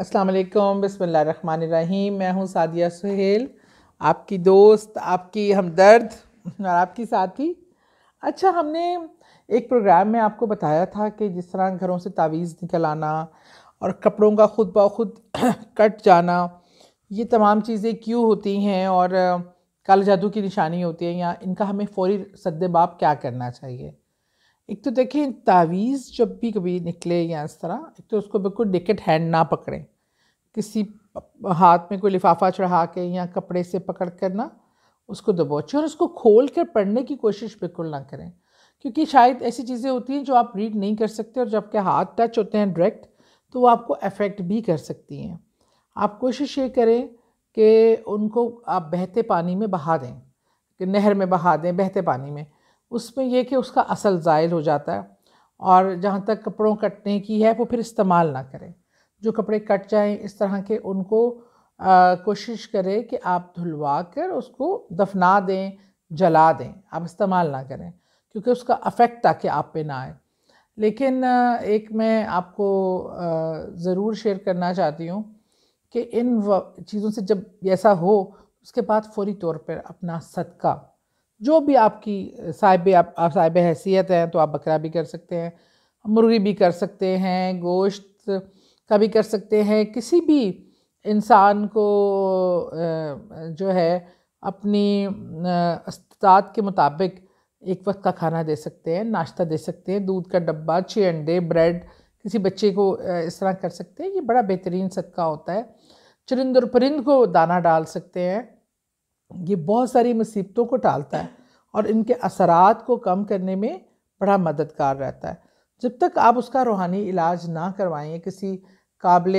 अस्सलाम बसमीम मैं हूं सादिया सुहेल आपकी दोस्त आपकी हमदर्द और आपकी साथी अच्छा हमने एक प्रोग्राम में आपको बताया था कि जिस तरह घरों से तावीज़ निकल आना और कपड़ों का खुद ब खुद कट जाना ये तमाम चीज़ें क्यों होती हैं और काला जादू की निशानी होती है या इनका हमें फ़ौरी सदबाप क्या करना चाहिए एक तो देखें तावीज़ जब भी कभी निकले या इस तरह एक तो उसको बिल्कुल डिकेट हैंड ना पकड़ें किसी हाथ में कोई लिफाफा चढ़ा के या कपड़े से पकड़ कर ना उसको दबोचें और उसको खोल कर पढ़ने की कोशिश बिल्कुल ना करें क्योंकि शायद ऐसी चीज़ें होती हैं जो आप रीड नहीं कर सकते और जब आपके हाथ टच होते हैं डायरेक्ट तो वो आपको अफेक्ट भी कर सकती हैं आप कोशिश ये करें कि उनको आप बहते पानी में बहा दें कि नहर में बहा दें बहते पानी में उसमें यह कि उसका असल ज़ायल हो जाता है और जहाँ तक कपड़ों कटने की है वो फिर इस्तेमाल ना करें जो कपड़े कट जाएं इस तरह के उनको आ, कोशिश करें कि आप धुलवा कर उसको दफना दें जला दें आप इस्तेमाल ना करें क्योंकि उसका अफेक्ट ताकि आप पे ना आए लेकिन एक मैं आपको ज़रूर शेयर करना चाहती हूँ कि इन चीज़ों से जब ऐसा हो उसके बाद फौरी तौर पर अपना सदका जो भी आपकी साहिब आप, साहिब हैसियत हैं तो आप बकरा भी कर सकते हैं मुर्गी भी कर सकते हैं गोश्त का भी कर सकते हैं किसी भी इंसान को जो है अपनी अस्तात के मुताबिक एक वक्त का खाना दे सकते हैं नाश्ता दे सकते हैं दूध का डब्बा छः अंडे ब्रेड किसी बच्चे को इस तरह कर सकते हैं ये बड़ा बेहतरीन सदका होता है चरिंद और परिंद को दाना डाल सकते हैं ये बहुत सारी मुसीबतों को टालता है और इनके असरात को कम करने में बड़ा मददगार रहता है जब तक आप उसका रूहानी इलाज ना करवाएँ किसी काबिल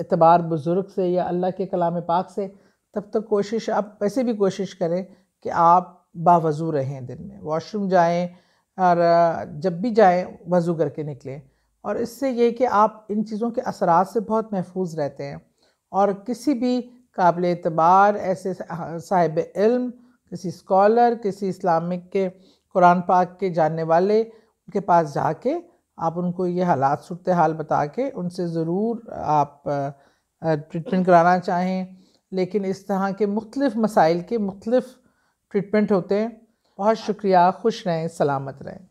एतबार बुज़ुर्ग से या अल्लाह के कलाम पाक से तब तक कोशिश आप वैसे भी कोशिश करें कि आप बावज़ू रहें दिन में वॉशरूम जाएं और जब भी जाएं वज़ू करके निकलें और इससे ये कि आप इन चीज़ों के असरात से बहुत महफूज रहते हैं और किसी भी काबिल एतबार ऐसे हाँ, साहिब इल्म किसी स्कॉलर किसी इस्लामिक के कुरान पाक के जानने वाले उनके पास जाके आप उनको ये हालात सूरत हाल बता के उनसे ज़रूर आप ट्रीटमेंट कराना चाहें लेकिन इस तरह के मुख्तलिफ़ मसाइल के मुख्तलिफ़ ट्रीटमेंट होते हैं बहुत शुक्रिया खुश रहें सलामत रहें